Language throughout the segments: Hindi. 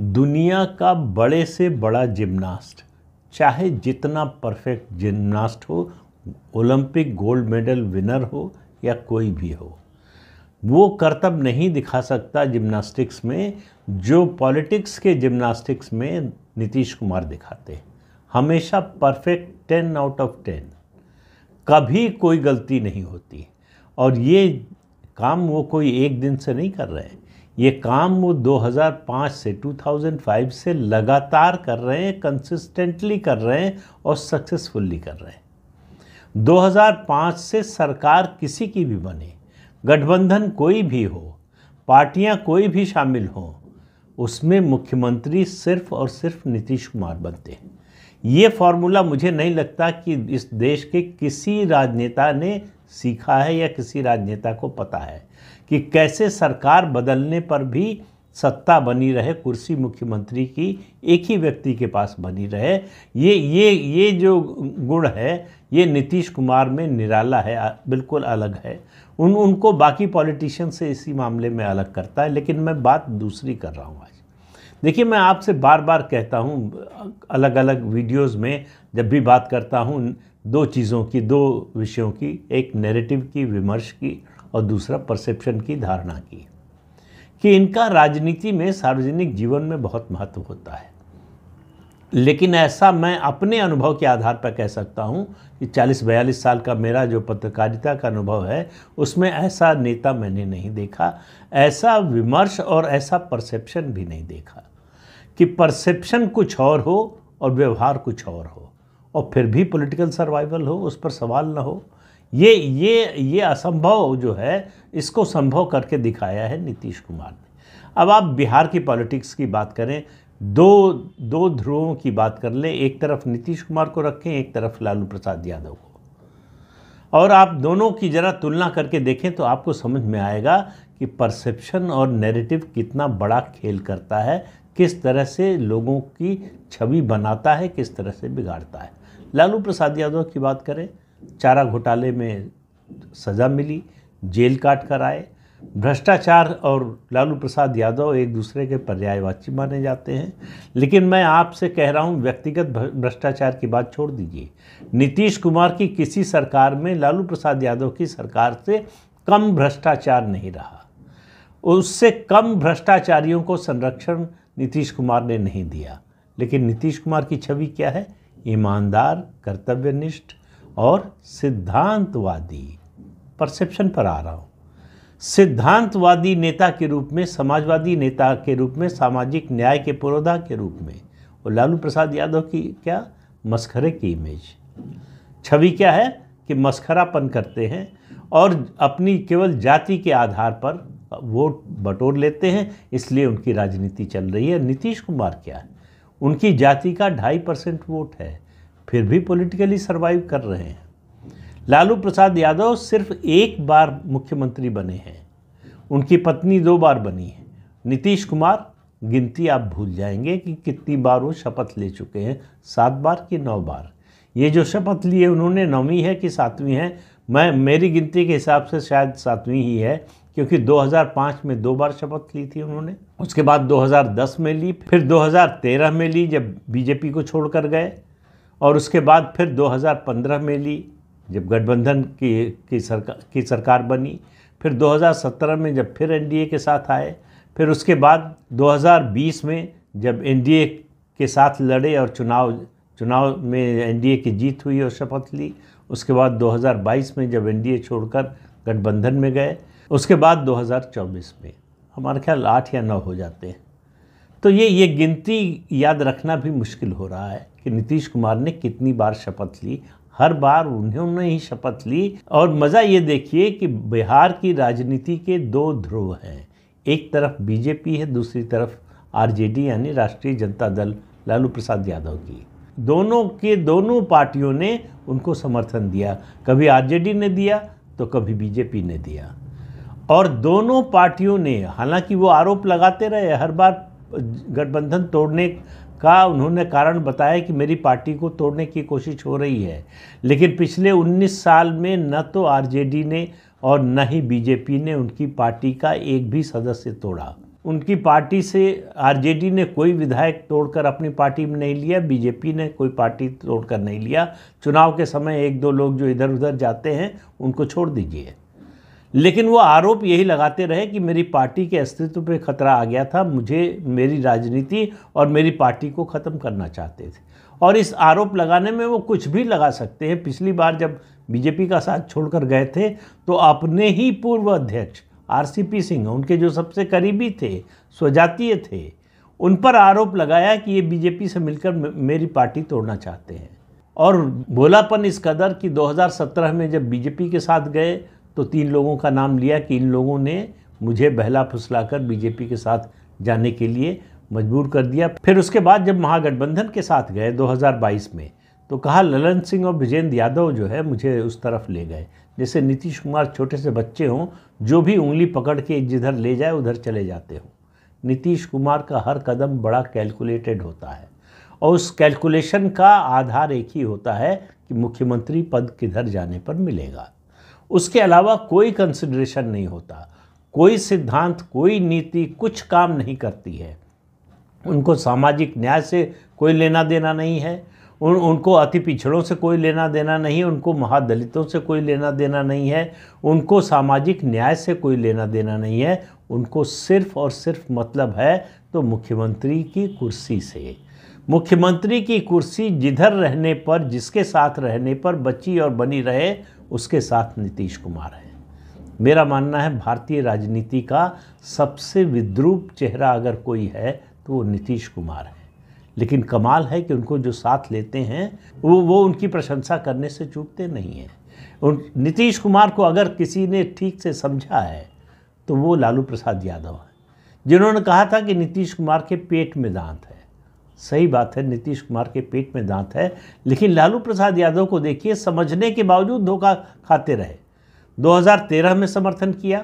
दुनिया का बड़े से बड़ा जिम्नास्ट चाहे जितना परफेक्ट जिम्नास्ट हो ओलंपिक गोल्ड मेडल विनर हो या कोई भी हो वो कर्तव्य नहीं दिखा सकता जिम्नास्टिक्स में जो पॉलिटिक्स के जिम्नास्टिक्स में नीतीश कुमार दिखाते हैं हमेशा perfect ten out of ten कभी कोई गलती नहीं होती और ये काम वो कोई एक दिन से नहीं कर रहे हैं ये काम वो 2005 से 2005 से लगातार कर रहे हैं कंसिस्टेंटली कर रहे हैं और सक्सेसफुली कर रहे हैं 2005 से सरकार किसी की भी बने गठबंधन कोई भी हो पार्टियां कोई भी शामिल हों उसमें मुख्यमंत्री सिर्फ और सिर्फ नीतीश कुमार बनते हैं ये फॉर्मूला मुझे नहीं लगता कि इस देश के किसी राजनेता ने सीखा है या किसी राजनेता को पता है कि कैसे सरकार बदलने पर भी सत्ता बनी रहे कुर्सी मुख्यमंत्री की एक ही व्यक्ति के पास बनी रहे ये ये ये जो गुण है ये नीतीश कुमार में निराला है बिल्कुल अलग है उन उनको बाकी पॉलिटिशियन से इसी मामले में अलग करता है लेकिन मैं बात दूसरी कर रहा हूँ आज देखिए मैं आपसे बार बार कहता हूँ अलग अलग वीडियोस में जब भी बात करता हूँ दो चीज़ों की दो विषयों की एक नेरेटिव की विमर्श की और दूसरा परसेप्शन की धारणा की कि इनका राजनीति में सार्वजनिक जीवन में बहुत महत्व होता है लेकिन ऐसा मैं अपने अनुभव के आधार पर कह सकता हूँ कि 40-42 साल का मेरा जो पत्रकारिता का अनुभव है उसमें ऐसा नेता मैंने नहीं देखा ऐसा विमर्श और ऐसा परसेप्शन भी नहीं देखा कि परसेप्शन कुछ और हो और व्यवहार कुछ और हो और फिर भी पॉलिटिकल सर्वाइवल हो उस पर सवाल ना हो ये ये ये असंभव जो है इसको संभव करके दिखाया है नीतीश कुमार ने अब आप बिहार की पॉलिटिक्स की बात करें दो दो ध्रुवों की बात कर लें एक तरफ नीतीश कुमार को रखें एक तरफ लालू प्रसाद यादव को और आप दोनों की ज़रा तुलना करके देखें तो आपको समझ में आएगा कि परसेप्शन और नैरेटिव कितना बड़ा खेल करता है किस तरह से लोगों की छवि बनाता है किस तरह से बिगाड़ता है लालू प्रसाद यादव की बात करें चारा घोटाले में सज़ा मिली जेल काट कर आए भ्रष्टाचार और लालू प्रसाद यादव एक दूसरे के पर्यायवाची माने जाते हैं लेकिन मैं आपसे कह रहा हूं व्यक्तिगत भ्रष्टाचार की बात छोड़ दीजिए नीतीश कुमार की किसी सरकार में लालू प्रसाद यादव की सरकार से कम भ्रष्टाचार नहीं रहा उससे कम भ्रष्टाचारियों को संरक्षण नीतीश कुमार ने नहीं दिया लेकिन नीतीश कुमार की छवि क्या है ईमानदार कर्तव्यनिष्ठ और सिद्धांतवादी परसेप्शन पर आ रहा हूँ सिद्धांतवादी नेता के रूप में समाजवादी नेता के रूप में सामाजिक न्याय के पुरोधा के रूप में और लालू प्रसाद यादव की क्या मस्खरे की इमेज छवि क्या है कि मस्खरापन करते हैं और अपनी केवल जाति के आधार पर वोट बटोर लेते हैं इसलिए उनकी राजनीति चल रही है नीतीश कुमार क्या है उनकी जाति का ढाई परसेंट वोट है फिर भी पॉलिटिकली सरवाइव कर रहे हैं लालू प्रसाद यादव सिर्फ एक बार मुख्यमंत्री बने हैं उनकी पत्नी दो बार बनी है नीतीश कुमार गिनती आप भूल जाएंगे कि कितनी बार वो शपथ ले चुके हैं सात बार कि नौ बार ये जो शपथ लिए उन्होंने नौवीं है कि सातवीं है मैं मेरी गिनती के हिसाब से शायद सातवीं ही है क्योंकि 2005 में दो बार शपथ ली थी उन्होंने उसके बाद 2010 में ली फिर 2013 में ली जब बीजेपी को छोड़कर गए और उसके बाद फिर 2015 में ली जब गठबंधन की की सरकार की सरकार बनी फिर 2017 में जब फिर एनडीए के साथ आए फिर उसके बाद 2020 में जब एनडीए के साथ लड़े और चुनाव चुनाव में एनडीए की जीत हुई और शपथ ली उसके बाद 2022 में जब एनडीए छोड़कर गठबंधन में गए उसके बाद 2024 में हमारे ख्याल आठ या नौ हो जाते हैं तो ये ये गिनती याद रखना भी मुश्किल हो रहा है कि नीतीश कुमार ने कितनी बार शपथ ली हर बार उन्होंने ही शपथ ली और मज़ा ये देखिए कि बिहार की राजनीति के दो ध्रुव हैं एक तरफ बीजेपी है दूसरी तरफ आरजेडी यानी राष्ट्रीय जनता दल लालू प्रसाद यादव की दोनों के दोनों पार्टियों ने उनको समर्थन दिया कभी आरजेडी ने दिया तो कभी बीजेपी ने दिया और दोनों पार्टियों ने हालांकि वो आरोप लगाते रहे हर बार गठबंधन तोड़ने का उन्होंने कारण बताया कि मेरी पार्टी को तोड़ने की कोशिश हो रही है लेकिन पिछले 19 साल में न तो आरजेडी ने और न ही बीजेपी ने उनकी पार्टी का एक भी सदस्य तोड़ा उनकी पार्टी से आरजेडी ने कोई विधायक तोड़कर अपनी पार्टी में नहीं लिया बीजेपी ने कोई पार्टी तोड़कर नहीं लिया चुनाव के समय एक दो लोग जो इधर उधर जाते हैं उनको छोड़ दीजिए लेकिन वो आरोप यही लगाते रहे कि मेरी पार्टी के अस्तित्व पे खतरा आ गया था मुझे मेरी राजनीति और मेरी पार्टी को ख़त्म करना चाहते थे और इस आरोप लगाने में वो कुछ भी लगा सकते हैं पिछली बार जब बीजेपी का साथ छोड़कर गए थे तो अपने ही पूर्व अध्यक्ष आरसीपी सिंह उनके जो सबसे करीबी थे स्वजातीय थे उन पर आरोप लगाया कि ये बीजेपी से मिलकर मेरी पार्टी तोड़ना चाहते हैं और भोलापन इस कदर कि 2017 में जब बीजेपी के साथ गए तो तीन लोगों का नाम लिया कि इन लोगों ने मुझे बहला फुसला कर बीजेपी के साथ जाने के लिए मजबूर कर दिया फिर उसके बाद जब महागठबंधन के साथ गए 2022 में तो कहा ललन सिंह और विजेंद्र यादव जो है मुझे उस तरफ ले गए जैसे नीतीश कुमार छोटे से बच्चे हों जो भी उंगली पकड़ के जिधर ले जाए उधर चले जाते हों नीतीश कुमार का हर कदम बड़ा कैलकुलेटेड होता है और उस कैलकुलेशन का आधार एक ही होता है कि मुख्यमंत्री पद किधर जाने पर मिलेगा उसके अलावा कोई कंसिडरेशन नहीं होता कोई सिद्धांत कोई नीति कुछ काम नहीं करती है उनको सामाजिक न्याय से कोई लेना देना नहीं है उन उनको अति पिछड़ों से कोई लेना देना नहीं उनको महादलितों से कोई लेना देना नहीं है उनको सामाजिक न्याय से कोई लेना देना नहीं है उनको सिर्फ और सिर्फ मतलब है तो मुख्यमंत्री की कुर्सी से मुख्यमंत्री की कुर्सी जिधर रहने पर जिसके साथ रहने पर बची और बनी रहे उसके साथ नीतीश कुमार हैं मेरा मानना है भारतीय राजनीति का सबसे विद्रूप चेहरा अगर कोई है तो वो नीतीश कुमार है लेकिन कमाल है कि उनको जो साथ लेते हैं वो वो उनकी प्रशंसा करने से चूकते नहीं हैं उन नीतीश कुमार को अगर किसी ने ठीक से समझा है तो वो लालू प्रसाद यादव हैं जिन्होंने कहा था कि नीतीश कुमार के पेट में दांत है सही बात है नीतीश कुमार के पेट में दांत है लेकिन लालू प्रसाद यादव को देखिए समझने के बावजूद धोखा खाते रहे 2013 में समर्थन किया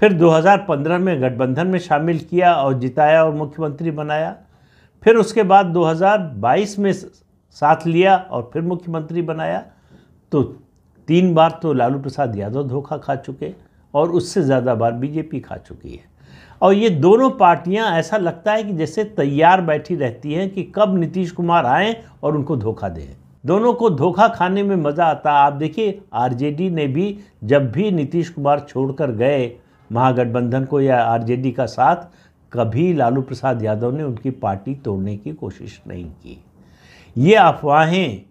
फिर 2015 में गठबंधन में शामिल किया और जिताया और मुख्यमंत्री बनाया फिर उसके बाद 2022 में साथ लिया और फिर मुख्यमंत्री बनाया तो तीन बार तो लालू प्रसाद यादव धोखा खा चुके और उससे ज़्यादा बार बीजेपी खा चुकी है और ये दोनों पार्टियां ऐसा लगता है कि जैसे तैयार बैठी रहती हैं कि कब नीतीश कुमार आएँ और उनको धोखा दें दोनों को धोखा खाने में मज़ा आता आप देखिए आरजेडी ने भी जब भी नीतीश कुमार छोड़कर गए महागठबंधन को या आरजेडी का साथ कभी लालू प्रसाद यादव ने उनकी पार्टी तोड़ने की कोशिश नहीं की ये अफवाहें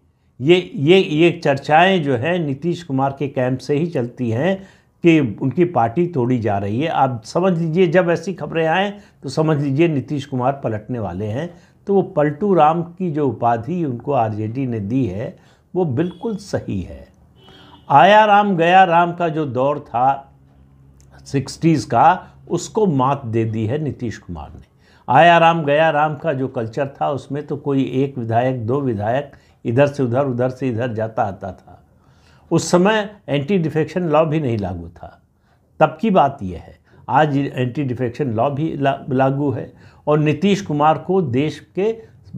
ये ये ये चर्चाएं जो है नीतीश कुमार के कैंप से ही चलती हैं कि उनकी पार्टी तोड़ी जा रही है आप समझ लीजिए जब ऐसी खबरें आएँ तो समझ लीजिए नीतीश कुमार पलटने वाले हैं तो वो पलटू राम की जो उपाधि उनको आरजेडी ने दी है वो बिल्कुल सही है आया राम गया राम का जो दौर था सिक्सटीज़ का उसको मात दे दी है नीतीश कुमार ने आया राम गया राम का जो कल्चर था उसमें तो कोई एक विधायक दो विधायक इधर से उधर उधर से इधर जाता आता था उस समय एंटी डिफेक्शन लॉ भी नहीं लागू था तब की बात यह है आज एंटी डिफेक्शन लॉ भी ला, लागू है और नीतीश कुमार को देश के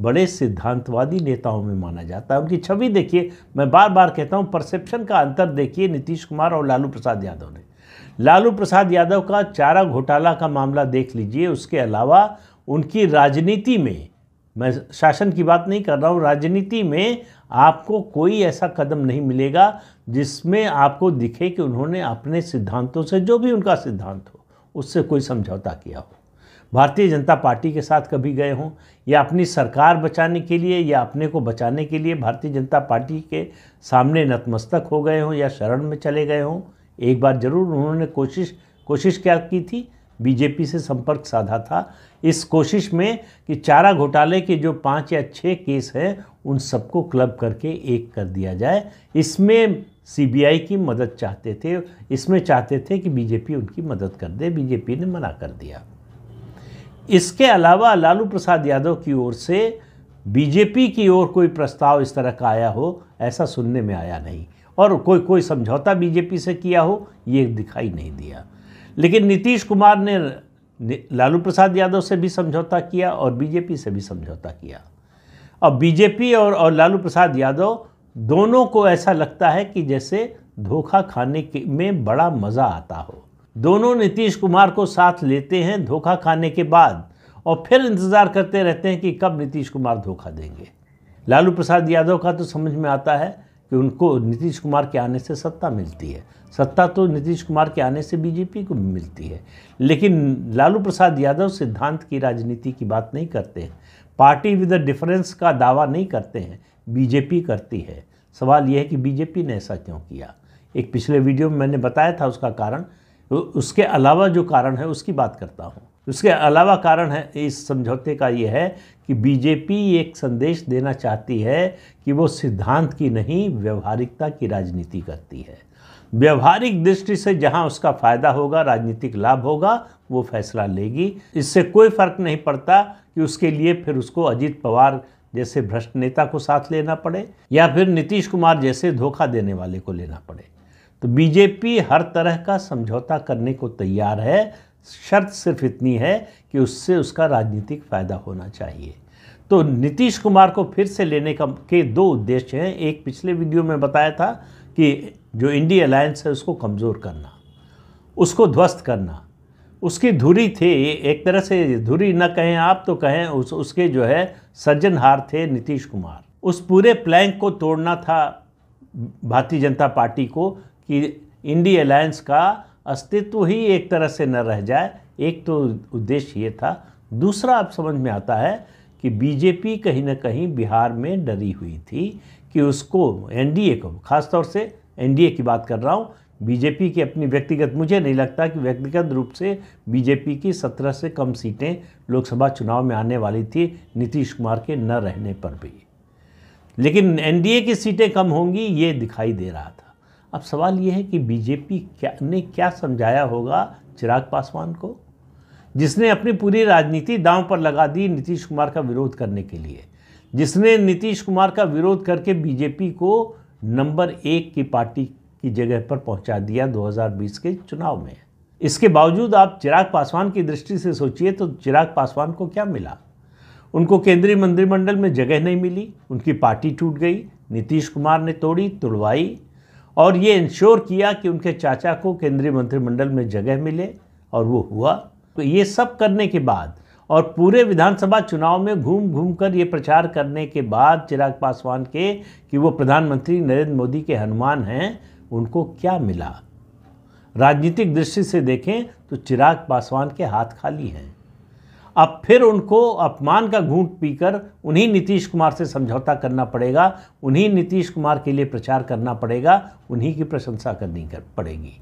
बड़े सिद्धांतवादी नेताओं में माना जाता है उनकी छवि देखिए मैं बार बार कहता हूँ परसेप्शन का अंतर देखिए नीतीश कुमार और लालू प्रसाद यादव ने लालू प्रसाद यादव का चारा घोटाला का मामला देख लीजिए उसके अलावा उनकी राजनीति में मैं शासन की बात नहीं कर रहा हूँ राजनीति में आपको कोई ऐसा कदम नहीं मिलेगा जिसमें आपको दिखे कि उन्होंने अपने सिद्धांतों से जो भी उनका सिद्धांत हो उससे कोई समझौता किया हो भारतीय जनता पार्टी के साथ कभी गए हों या अपनी सरकार बचाने के लिए या अपने को बचाने के लिए भारतीय जनता पार्टी के सामने नतमस्तक हो गए हों या शरण में चले गए हों एक बार ज़रूर उन्होंने कोशिश कोशिश क्या की थी बीजेपी से संपर्क साधा था इस कोशिश में कि चारा घोटाले के जो पाँच या छः केस हैं उन सबको क्लब करके एक कर दिया जाए इसमें सीबीआई की मदद चाहते थे इसमें चाहते थे कि बीजेपी उनकी मदद कर दे बीजेपी ने मना कर दिया इसके अलावा लालू प्रसाद यादव की ओर से बीजेपी की ओर कोई प्रस्ताव इस तरह का आया हो ऐसा सुनने में आया नहीं और कोई कोई समझौता बीजेपी से किया हो ये दिखाई नहीं दिया लेकिन नीतीश कुमार ने लालू प्रसाद यादव से भी समझौता किया और बीजेपी से भी समझौता किया अब बीजेपी और, और लालू प्रसाद यादव दोनों को ऐसा लगता है कि जैसे धोखा खाने के में बड़ा मज़ा आता हो दोनों नीतीश कुमार को साथ लेते हैं धोखा खाने के बाद और फिर इंतज़ार करते रहते हैं कि कब नीतीश कुमार धोखा देंगे लालू प्रसाद यादव का तो समझ में आता है कि उनको नीतीश कुमार के आने से सत्ता मिलती है सत्ता तो नीतीश कुमार के आने से बीजेपी को मिलती है लेकिन लालू प्रसाद यादव सिद्धांत की राजनीति की बात नहीं करते हैं पार्टी विद डिफरेंस का दावा नहीं करते हैं बीजेपी करती है सवाल यह है कि बीजेपी ने ऐसा क्यों किया एक पिछले वीडियो में मैंने बताया था उसका कारण उसके अलावा जो कारण है उसकी बात करता हूँ उसके अलावा कारण है इस समझौते का यह है कि बीजेपी एक संदेश देना चाहती है कि वो सिद्धांत की नहीं व्यवहारिकता की राजनीति करती है व्यवहारिक दृष्टि से जहां उसका फायदा होगा राजनीतिक लाभ होगा वो फैसला लेगी इससे कोई फर्क नहीं पड़ता कि उसके लिए फिर उसको अजीत पवार जैसे भ्रष्ट नेता को साथ लेना पड़े या फिर नीतीश कुमार जैसे धोखा देने वाले को लेना पड़े तो बीजेपी हर तरह का समझौता करने को तैयार है शर्त सिर्फ इतनी है कि उससे उसका राजनीतिक फ़ायदा होना चाहिए तो नीतीश कुमार को फिर से लेने का के दो उद्देश्य हैं एक पिछले वीडियो में बताया था कि जो इंडी अलायंस है उसको कमज़ोर करना उसको ध्वस्त करना उसकी धुरी थी एक तरह से धुरी न कहें आप तो कहें उस उसके जो है सज्जनहार थे नीतीश कुमार उस पूरे प्लैंक को तोड़ना था भारतीय जनता पार्टी को कि इंडी अलायंस का अस्तित्व ही एक तरह से न रह जाए एक तो उद्देश्य ये था दूसरा आप समझ में आता है कि बीजेपी कहीं ना कहीं बिहार में डरी हुई थी कि उसको एनडीए को खासतौर से एनडीए की बात कर रहा हूँ बीजेपी की अपनी व्यक्तिगत मुझे नहीं लगता कि व्यक्तिगत रूप से बीजेपी की सत्रह से कम सीटें लोकसभा चुनाव में आने वाली थी नीतीश कुमार के न रहने पर भी लेकिन एनडीए की सीटें कम होंगी ये दिखाई दे रहा था अब सवाल ये है कि बीजेपी क्या ने क्या समझाया होगा चिराग पासवान को जिसने अपनी पूरी राजनीति दांव पर लगा दी नीतीश कुमार का विरोध करने के लिए जिसने नीतीश कुमार का विरोध करके बीजेपी को नंबर एक की पार्टी की जगह पर पहुंचा दिया 2020 के चुनाव में इसके बावजूद आप चिराग पासवान की दृष्टि से सोचिए तो चिराग पासवान को क्या मिला उनको केंद्रीय मंत्रिमंडल में जगह नहीं मिली उनकी पार्टी टूट गई नीतीश कुमार ने तोड़ी तुड़वाई और ये इंश्योर किया कि उनके चाचा को केंद्रीय मंत्रिमंडल में जगह मिले और वो हुआ तो ये सब करने के बाद और पूरे विधानसभा चुनाव में घूम घूम कर ये प्रचार करने के बाद चिराग पासवान के कि वो प्रधानमंत्री नरेंद्र मोदी के हनुमान हैं उनको क्या मिला राजनीतिक दृष्टि से देखें तो चिराग पासवान के हाथ खाली हैं अब फिर उनको अपमान का घूंट पीकर उन्हीं नीतीश कुमार से समझौता करना पड़ेगा उन्हीं नीतीश कुमार के लिए प्रचार करना पड़ेगा उन्हीं की प्रशंसा करनी कर पड़ेगी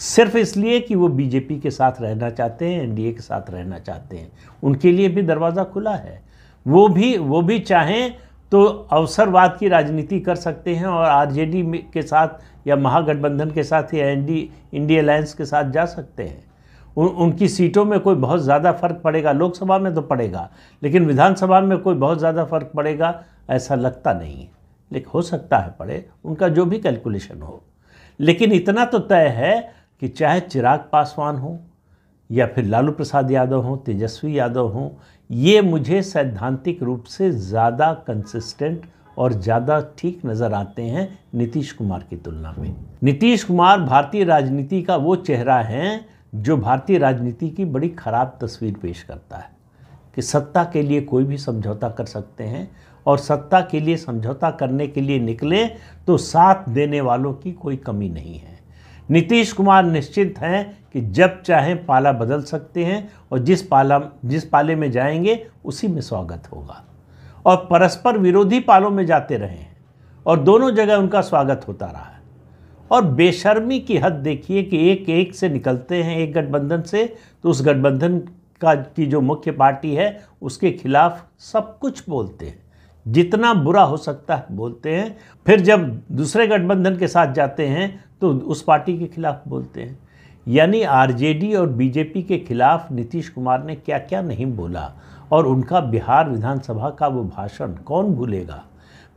सिर्फ इसलिए कि वो बीजेपी के साथ रहना चाहते हैं एनडीए के साथ रहना चाहते हैं उनके लिए भी दरवाज़ा खुला है वो भी वो भी चाहें तो अवसरवाद की राजनीति कर सकते हैं और आरजेडी के साथ या महागठबंधन के साथ या एनडी इंडिया अलायंस के साथ जा सकते हैं उन, उनकी सीटों में कोई बहुत ज़्यादा फर्क पड़ेगा लोकसभा में तो पड़ेगा लेकिन विधानसभा में कोई बहुत ज़्यादा फर्क पड़ेगा ऐसा लगता नहीं लेकिन हो सकता है पड़े उनका जो भी कैलकुलेशन हो लेकिन इतना तो तय है कि चाहे चिराग पासवान हो या फिर लालू प्रसाद यादव हों तेजस्वी यादव हों ये मुझे सैद्धांतिक रूप से ज़्यादा कंसिस्टेंट और ज़्यादा ठीक नज़र आते हैं नीतीश कुमार की तुलना में नीतीश कुमार भारतीय राजनीति का वो चेहरा है जो भारतीय राजनीति की बड़ी ख़राब तस्वीर पेश करता है कि सत्ता के लिए कोई भी समझौता कर सकते हैं और सत्ता के लिए समझौता करने के लिए निकले तो साथ देने वालों की कोई कमी नहीं है नीतीश कुमार निश्चित हैं कि जब चाहे पाला बदल सकते हैं और जिस पाला जिस पाले में जाएंगे उसी में स्वागत होगा और परस्पर विरोधी पालों में जाते रहे हैं और दोनों जगह उनका स्वागत होता रहा है और बेशर्मी की हद देखिए कि एक एक से निकलते हैं एक गठबंधन से तो उस गठबंधन का की जो मुख्य पार्टी है उसके खिलाफ सब कुछ बोलते हैं जितना बुरा हो सकता है बोलते हैं फिर जब दूसरे गठबंधन के साथ जाते हैं तो उस पार्टी के खिलाफ बोलते हैं यानी आरजेडी और बीजेपी के खिलाफ नीतीश कुमार ने क्या क्या नहीं बोला और उनका बिहार विधानसभा का वो भाषण कौन भूलेगा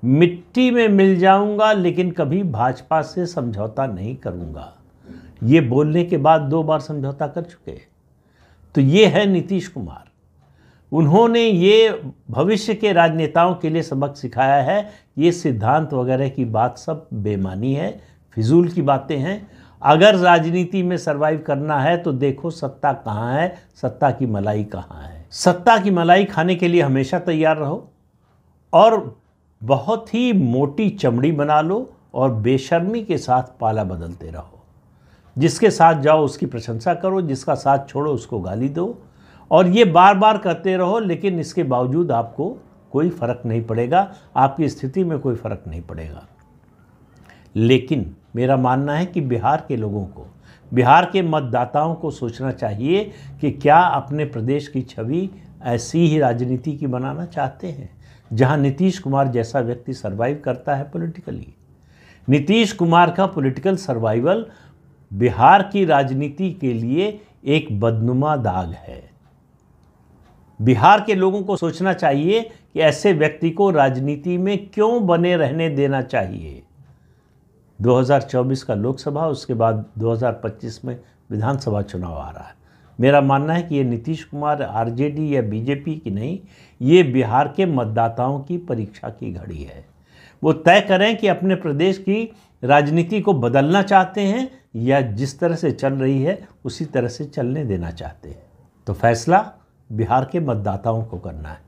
मिट्टी में मिल जाऊंगा लेकिन कभी भाजपा से समझौता नहीं करूंगा ये बोलने के बाद दो बार समझौता कर चुके तो ये है नीतीश कुमार उन्होंने ये भविष्य के राजनेताओं के लिए सबक सिखाया है ये सिद्धांत वगैरह की बात सब बेमानी है फिजूल की बातें हैं अगर राजनीति में सरवाइव करना है तो देखो सत्ता कहाँ है सत्ता की मलाई कहाँ है सत्ता की मलाई खाने के लिए हमेशा तैयार रहो और बहुत ही मोटी चमड़ी बना लो और बेशर्मी के साथ पाला बदलते रहो जिसके साथ जाओ उसकी प्रशंसा करो जिसका साथ छोड़ो उसको गाली दो और ये बार बार करते रहो लेकिन इसके बावजूद आपको कोई फ़र्क नहीं पड़ेगा आपकी स्थिति में कोई फ़र्क नहीं पड़ेगा लेकिन मेरा मानना है कि बिहार के लोगों को बिहार के मतदाताओं को सोचना चाहिए कि क्या अपने प्रदेश की छवि ऐसी ही राजनीति की बनाना चाहते हैं जहां नीतीश कुमार जैसा व्यक्ति सरवाइव करता है पॉलिटिकली नीतीश कुमार का पॉलिटिकल सर्वाइवल बिहार की राजनीति के लिए एक बदनुमा दाग है बिहार के लोगों को सोचना चाहिए कि ऐसे व्यक्ति को राजनीति में क्यों बने रहने देना चाहिए 2024 का लोकसभा उसके बाद 2025 में विधानसभा चुनाव आ रहा है मेरा मानना है कि ये नीतीश कुमार आरजेडी या बीजेपी की नहीं ये बिहार के मतदाताओं की परीक्षा की घड़ी है वो तय करें कि अपने प्रदेश की राजनीति को बदलना चाहते हैं या जिस तरह से चल रही है उसी तरह से चलने देना चाहते हैं तो फैसला बिहार के मतदाताओं को करना है